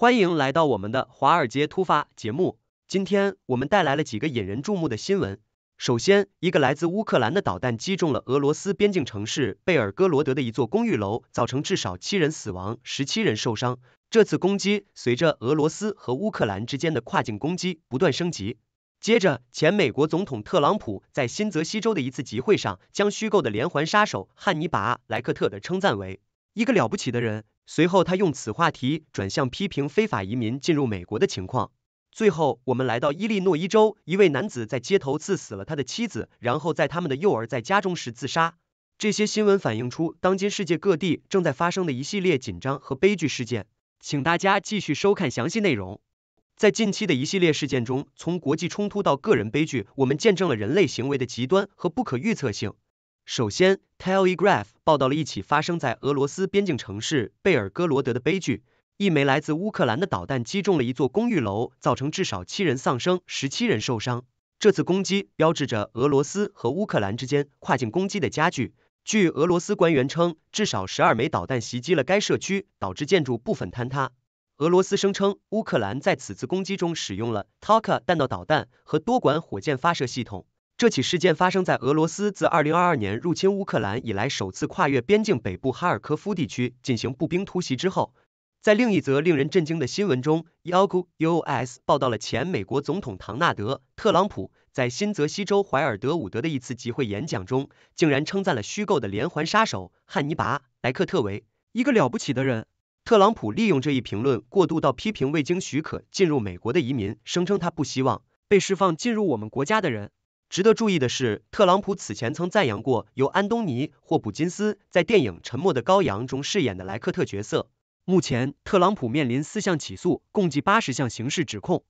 欢迎来到我们的《华尔街突发》节目。今天我们带来了几个引人注目的新闻。首先，一个来自乌克兰的导弹击中了俄罗斯边境城市贝尔哥罗德的一座公寓楼，造成至少七人死亡，十七人受伤。这次攻击随着俄罗斯和乌克兰之间的跨境攻击不断升级。接着，前美国总统特朗普在新泽西州的一次集会上，将虚构的连环杀手汉尼拔·莱克特的称赞为一个了不起的人。随后，他用此话题转向批评非法移民进入美国的情况。最后，我们来到伊利诺伊州，一位男子在街头刺死了他的妻子，然后在他们的幼儿在家中时自杀。这些新闻反映出当今世界各地正在发生的一系列紧张和悲剧事件。请大家继续收看详细内容。在近期的一系列事件中，从国际冲突到个人悲剧，我们见证了人类行为的极端和不可预测性。首先，Telegraph 报道了一起发生在俄罗斯边境城市贝尔格罗德的悲剧。一枚来自乌克兰的导弹击中了一座公寓楼，造成至少七人丧生，十七人受伤。这次攻击标志着俄罗斯和乌克兰之间跨境攻击的加剧。据俄罗斯官员称，至少十二枚导弹袭击了该社区，导致建筑部分坍塌。俄罗斯声称，乌克兰在此次攻击中使用了 TOKA 弹道导弹和多管火箭发射系统。这起事件发生在俄罗斯自二零二二年入侵乌克兰以来首次跨越边境北部哈尔科夫地区进行步兵突袭之后。在另一则令人震惊的新闻中，Yago US 报道了前美国总统唐纳德·特朗普在新泽西州怀尔德伍德的一次集会演讲中，竟然称赞了虚构的连环杀手汉尼拔·莱克特为“一个了不起的人”。特朗普利用这一评论过度到批评未经许可进入美国的移民，声称他不希望被释放进入我们国家的人。值得注意的是，特朗普此前曾赞扬过由安东尼·霍普金斯在电影《沉默的羔羊》中饰演的莱克特角色。目前，特朗普面临四项起诉，共计八十项刑事指控。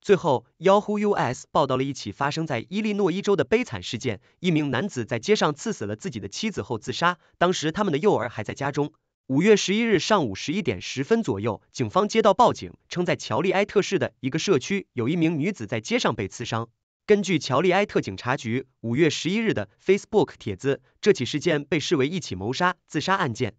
最后，Yahoo US 报道了一起发生在伊利诺伊州的悲惨事件：一名男子在街上刺死了自己的妻子后自杀，当时他们的幼儿还在家中。五月十一日上午十一点十分左右，警方接到报警，称在乔利埃特市的一个社区有一名女子在街上被刺伤。根据乔利埃特警察局五月十一日的 Facebook 帖子，这起事件被视为一起谋杀自杀案件。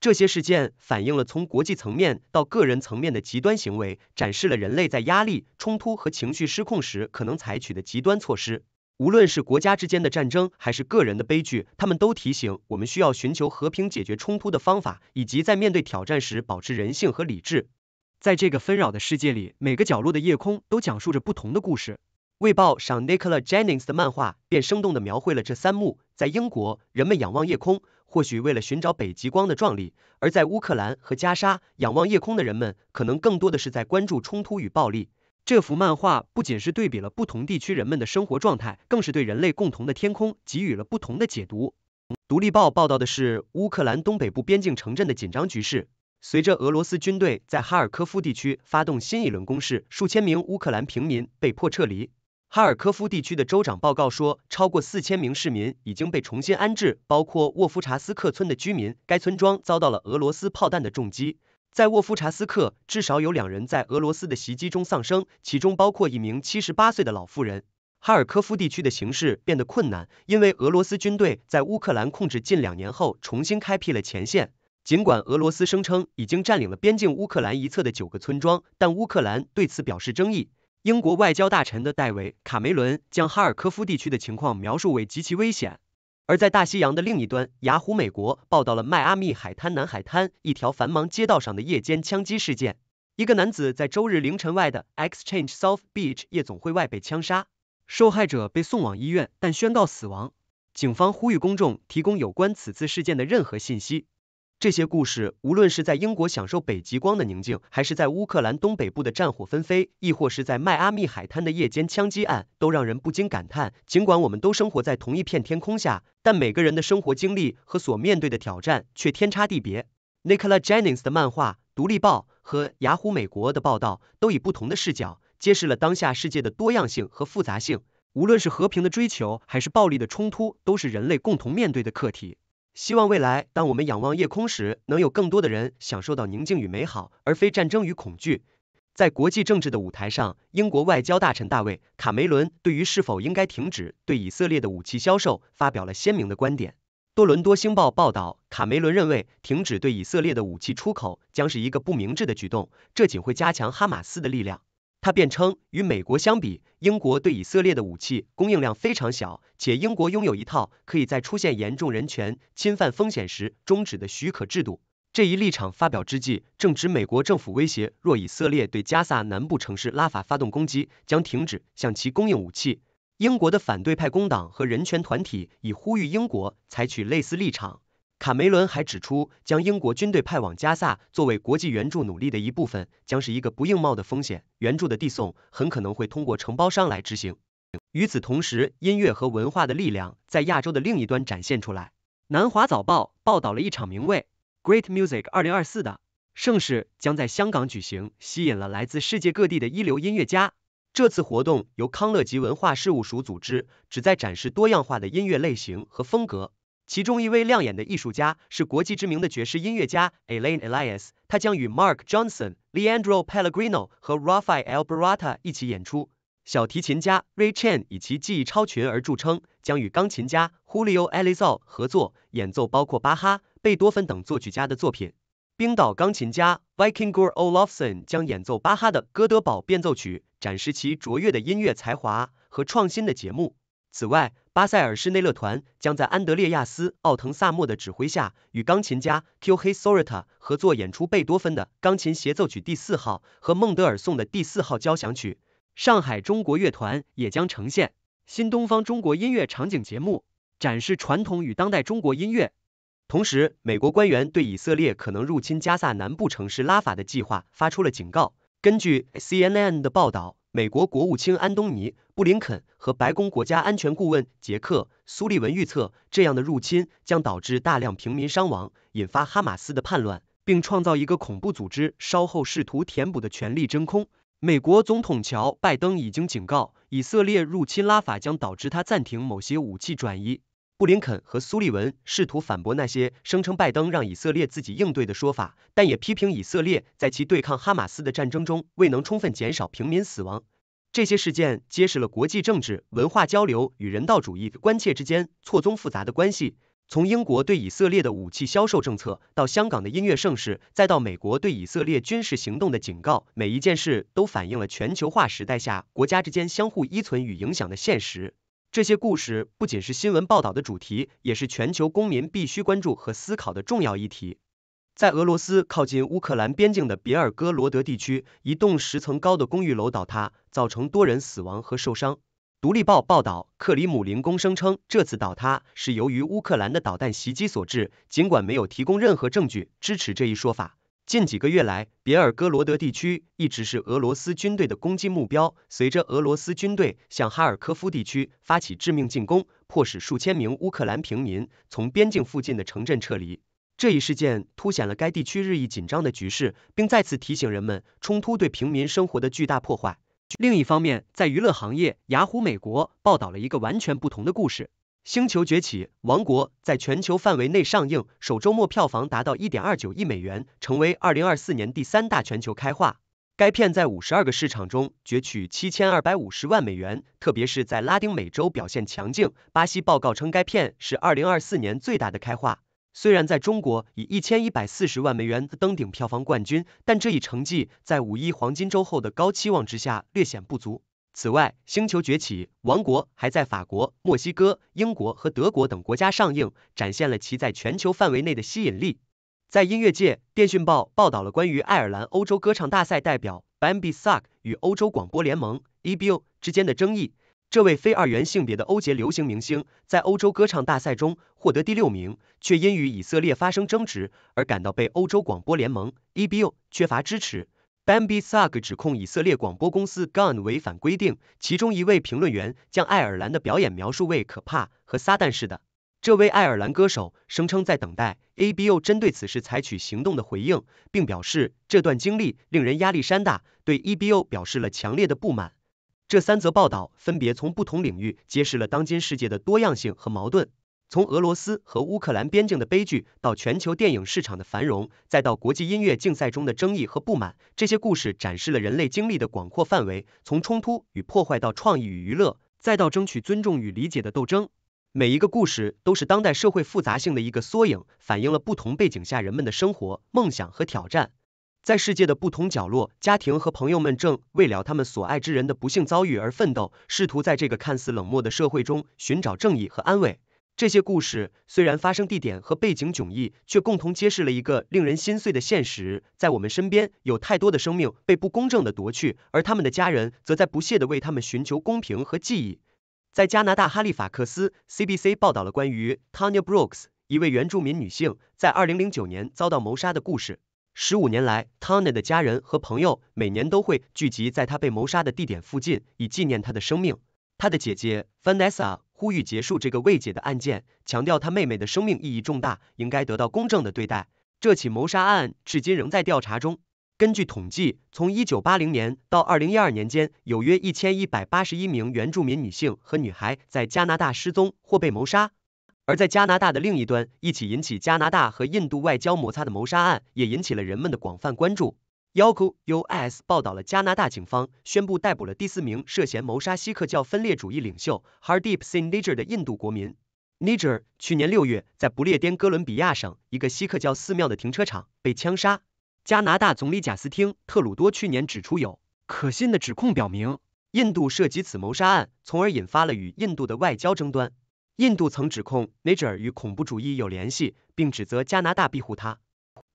这些事件反映了从国际层面到个人层面的极端行为，展示了人类在压力、冲突和情绪失控时可能采取的极端措施。无论是国家之间的战争，还是个人的悲剧，他们都提醒我们需要寻求和平解决冲突的方法，以及在面对挑战时保持人性和理智。在这个纷扰的世界里，每个角落的夜空都讲述着不同的故事。《卫报》上 n i c o l a Jennings 的漫画便生动地描绘了这三幕。在英国，人们仰望夜空，或许为了寻找北极光的壮丽；而在乌克兰和加沙，仰望夜空的人们可能更多的是在关注冲突与暴力。这幅漫画不仅是对比了不同地区人们的生活状态，更是对人类共同的天空给予了不同的解读。《独立报》报道的是乌克兰东北部边境城镇的紧张局势。随着俄罗斯军队在哈尔科夫地区发动新一轮攻势，数千名乌克兰平民被迫撤离。哈尔科夫地区的州长报告说，超过四千名市民已经被重新安置，包括沃夫查斯克村的居民。该村庄遭到了俄罗斯炮弹的重击，在沃夫查斯克至少有两人在俄罗斯的袭击中丧生，其中包括一名七十八岁的老妇人。哈尔科夫地区的形势变得困难，因为俄罗斯军队在乌克兰控制近两年后重新开辟了前线。尽管俄罗斯声称已经占领了边境乌克兰一侧的九个村庄，但乌克兰对此表示争议。英国外交大臣的戴维·卡梅伦将哈尔科夫地区的情况描述为极其危险。而在大西洋的另一端，雅虎美国报道了迈阿密海滩南海滩一条繁忙街道上的夜间枪击事件。一个男子在周日凌晨外的 Exchange South Beach 夜总会外被枪杀，受害者被送往医院，但宣告死亡。警方呼吁公众提供有关此次事件的任何信息。这些故事，无论是在英国享受北极光的宁静，还是在乌克兰东北部的战火纷飞，亦或是在迈阿密海滩的夜间枪击案，都让人不禁感叹：尽管我们都生活在同一片天空下，但每个人的生活经历和所面对的挑战却天差地别。Nicola Jennings 的漫画、《独立报》和雅虎美国的报道都以不同的视角揭示了当下世界的多样性和复杂性。无论是和平的追求，还是暴力的冲突，都是人类共同面对的课题。希望未来，当我们仰望夜空时，能有更多的人享受到宁静与美好，而非战争与恐惧。在国际政治的舞台上，英国外交大臣大卫卡梅伦对于是否应该停止对以色列的武器销售，发表了鲜明的观点。多伦多星报报道，卡梅伦认为，停止对以色列的武器出口将是一个不明智的举动，这仅会加强哈马斯的力量。他辩称，与美国相比，英国对以色列的武器供应量非常小，且英国拥有一套可以在出现严重人权侵犯风险时终止的许可制度。这一立场发表之际，正值美国政府威胁，若以色列对加萨南部城市拉法发动攻击，将停止向其供应武器。英国的反对派工党和人权团体已呼吁英国采取类似立场。卡梅伦还指出，将英国军队派往加萨作为国际援助努力的一部分，将是一个不应冒的风险。援助的递送很可能会通过承包商来执行。与此同时，音乐和文化的力量在亚洲的另一端展现出来。南华早报报道了一场名为《Great Music 二零二四》的盛事将在香港举行，吸引了来自世界各地的一流音乐家。这次活动由康乐及文化事务署组织，旨在展示多样化的音乐类型和风格。其中一位亮眼的艺术家是国际知名的爵士音乐家 Elaine Elias，他将与 Mark Johnson、Leandro Pellegrino 和 Rafael b a r a t a 一起演出。小提琴家 Ray Chen 以其技艺超群而著称，将与钢琴家 Julio Alizal 合作演奏，包括巴哈、贝多芬等作曲家的作品。冰岛钢琴家 Vikingur Olafsson 将演奏巴哈的《哥德堡变奏曲》，展示其卓越的音乐才华和创新的节目。此外，巴塞尔室内乐团将在安德烈亚斯·奥滕萨莫的指挥下，与钢琴家 Q. Heisort a 合作演出贝多芬的钢琴协奏曲第四号和孟德尔颂的第四号交响曲。上海中国乐团也将呈现新东方中国音乐场景节目，展示传统与当代中国音乐。同时，美国官员对以色列可能入侵加萨南部城市拉法的计划发出了警告。根据 CNN 的报道。美国国务卿安东尼·布林肯和白宫国家安全顾问杰克·苏利文预测，这样的入侵将导致大量平民伤亡，引发哈马斯的叛乱，并创造一个恐怖组织稍后试图填补的权力真空。美国总统乔·拜登已经警告，以色列入侵拉法将导致他暂停某些武器转移。布林肯和苏利文试图反驳那些声称拜登让以色列自己应对的说法，但也批评以色列在其对抗哈马斯的战争中未能充分减少平民死亡。这些事件揭示了国际政治、文化交流与人道主义关切之间错综复杂的关系。从英国对以色列的武器销售政策，到香港的音乐盛世，再到美国对以色列军事行动的警告，每一件事都反映了全球化时代下国家之间相互依存与影响的现实。这些故事不仅是新闻报道的主题，也是全球公民必须关注和思考的重要议题。在俄罗斯靠近乌克兰边境的别尔哥罗德地区，一栋十层高的公寓楼倒塌，造成多人死亡和受伤。《独立报》报道，克里姆林宫声称这次倒塌是由于乌克兰的导弹袭击所致，尽管没有提供任何证据支持这一说法。近几个月来，别尔哥罗德地区一直是俄罗斯军队的攻击目标。随着俄罗斯军队向哈尔科夫地区发起致命进攻，迫使数千名乌克兰平民从边境附近的城镇撤离。这一事件凸显了该地区日益紧张的局势，并再次提醒人们，冲突对平民生活的巨大破坏。另一方面，在娱乐行业，雅虎美国报道了一个完全不同的故事。《星球崛起：王国》在全球范围内上映，首周末票房达到一点二九亿美元，成为二零二四年第三大全球开画。该片在五十二个市场中攫取七千二百五十万美元，特别是在拉丁美洲表现强劲。巴西报告称该片是二零二四年最大的开画。虽然在中国以一千一百四十万美元登顶票房冠军，但这一成绩在五一黄金周后的高期望之下略显不足。此外，《星球崛起：王国》还在法国、墨西哥、英国和德国等国家上映，展现了其在全球范围内的吸引力。在音乐界，《电讯报》报道了关于爱尔兰欧洲歌唱大赛代表 Bambi Sack 与欧洲广播联盟 （EBU） 之间的争议。这位非二元性别的欧杰流行明星在欧洲歌唱大赛中获得第六名，却因与以色列发生争执而感到被欧洲广播联盟 （EBU） 缺乏支持。Bambi Sugg 指控以色列广播公司 g u n 违反规定，其中一位评论员将爱尔兰的表演描述为可怕和撒旦式的。这位爱尔兰歌手声称在等待 a b o 针对此事采取行动的回应，并表示这段经历令人压力山大，对 e b o 表示了强烈的不满。这三则报道分别从不同领域揭示了当今世界的多样性和矛盾。从俄罗斯和乌克兰边境的悲剧，到全球电影市场的繁荣，再到国际音乐竞赛中的争议和不满，这些故事展示了人类经历的广阔范围，从冲突与破坏到创意与娱乐，再到争取尊重与理解的斗争。每一个故事都是当代社会复杂性的一个缩影，反映了不同背景下人们的生活、梦想和挑战。在世界的不同角落，家庭和朋友们正为了他们所爱之人的不幸遭遇而奋斗，试图在这个看似冷漠的社会中寻找正义和安慰。这些故事虽然发生地点和背景迥异，却共同揭示了一个令人心碎的现实：在我们身边，有太多的生命被不公正的夺去，而他们的家人则在不懈地为他们寻求公平和记忆。在加拿大哈利法克斯，CBC 报道了关于 Tanya Brooks 一位原住民女性在二零零九年遭到谋杀的故事。十五年来，Tanya 的家人和朋友每年都会聚集在她被谋杀的地点附近，以纪念她的生命。她的姐姐 f a n n e s s a 呼吁结束这个未解的案件，强调他妹妹的生命意义重大，应该得到公正的对待。这起谋杀案至今仍在调查中。根据统计，从一九八零年到二零一二年间，有约一千一百八十一名原住民女性和女孩在加拿大失踪或被谋杀。而在加拿大的另一端，一起引起加拿大和印度外交摩擦的谋杀案也引起了人们的广泛关注。Yahoo US 报道了加拿大警方宣布逮捕了第四名涉嫌谋杀锡克教分裂主义领袖 Hardeep Singh n i g e r 的印度国民 n i g e r 去年六月，在不列颠哥伦比亚省一个锡克教寺庙的停车场被枪杀。加拿大总理贾斯汀·特鲁多去年指出，有可信的指控表明印度涉及此谋杀案，从而引发了与印度的外交争端。印度曾指控 n i g e r 与恐怖主义有联系，并指责加拿大庇护他。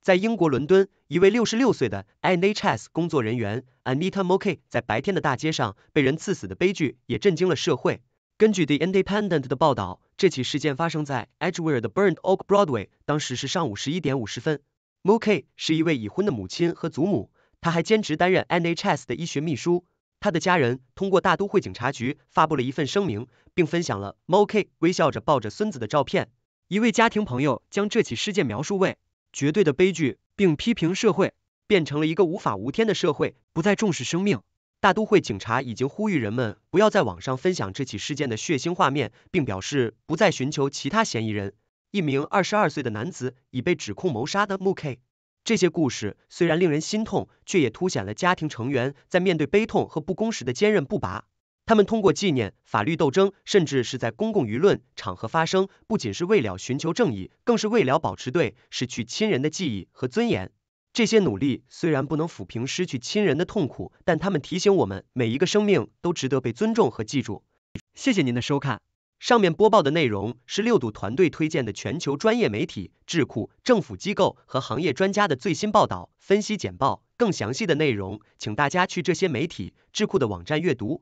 在英国伦敦，一位六十六岁的 NHS 工作人员 Anita m o k e y 在白天的大街上被人刺死的悲剧也震惊了社会。根据 The Independent 的报道，这起事件发生在 Edgware 的 Burnt Oak Broadway，当时是上午十一点五十分。m o k e y 是一位已婚的母亲和祖母，她还兼职担任 NHS 的医学秘书。她的家人通过大都会警察局发布了一份声明，并分享了 m o k e y 微笑着抱着孙子的照片。一位家庭朋友将这起事件描述为。绝对的悲剧，并批评社会变成了一个无法无天的社会，不再重视生命。大都会警察已经呼吁人们不要在网上分享这起事件的血腥画面，并表示不再寻求其他嫌疑人。一名二十二岁的男子已被指控谋杀的穆凯。这些故事虽然令人心痛，却也凸显了家庭成员在面对悲痛和不公时的坚韧不拔。他们通过纪念、法律斗争，甚至是在公共舆论场合发声，不仅是为了寻求正义，更是为了保持对失去亲人的记忆和尊严。这些努力虽然不能抚平失去亲人的痛苦，但他们提醒我们，每一个生命都值得被尊重和记住。谢谢您的收看。上面播报的内容是六度团队推荐的全球专业媒体、智库、政府机构和行业专家的最新报道、分析简报。更详细的内容，请大家去这些媒体、智库的网站阅读。